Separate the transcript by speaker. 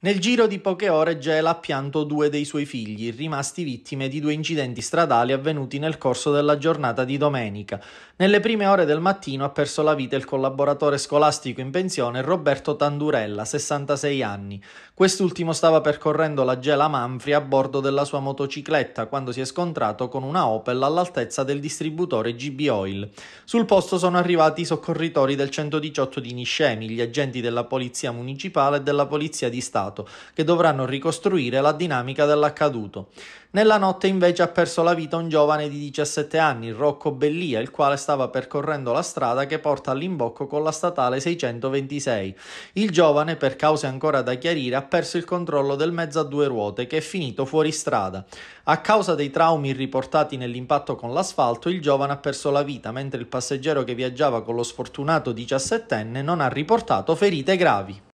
Speaker 1: Nel giro di poche ore Gel ha pianto due dei suoi figli, rimasti vittime di due incidenti stradali avvenuti nel corso della giornata di domenica. Nelle prime ore del mattino ha perso la vita il collaboratore scolastico in pensione Roberto Tandurella, 66 anni. Quest'ultimo stava percorrendo la Gela Manfri a bordo della sua motocicletta quando si è scontrato con una Opel all'altezza del distributore GB Oil. Sul posto sono arrivati i soccorritori del 118 di Niscemi, gli agenti della Polizia Municipale e della Polizia di Stato passato, che dovranno ricostruire la dinamica dell'accaduto. Nella notte invece ha perso la vita un giovane di 17 anni, Rocco Bellia, il quale stava percorrendo la strada che porta all'imbocco con la statale 626. Il giovane, per cause ancora da chiarire, ha perso il controllo del mezzo a due ruote che è finito fuori strada. A causa dei traumi riportati nell'impatto con l'asfalto, il giovane ha perso la vita, mentre il passeggero che viaggiava con lo sfortunato 17enne non ha riportato ferite gravi.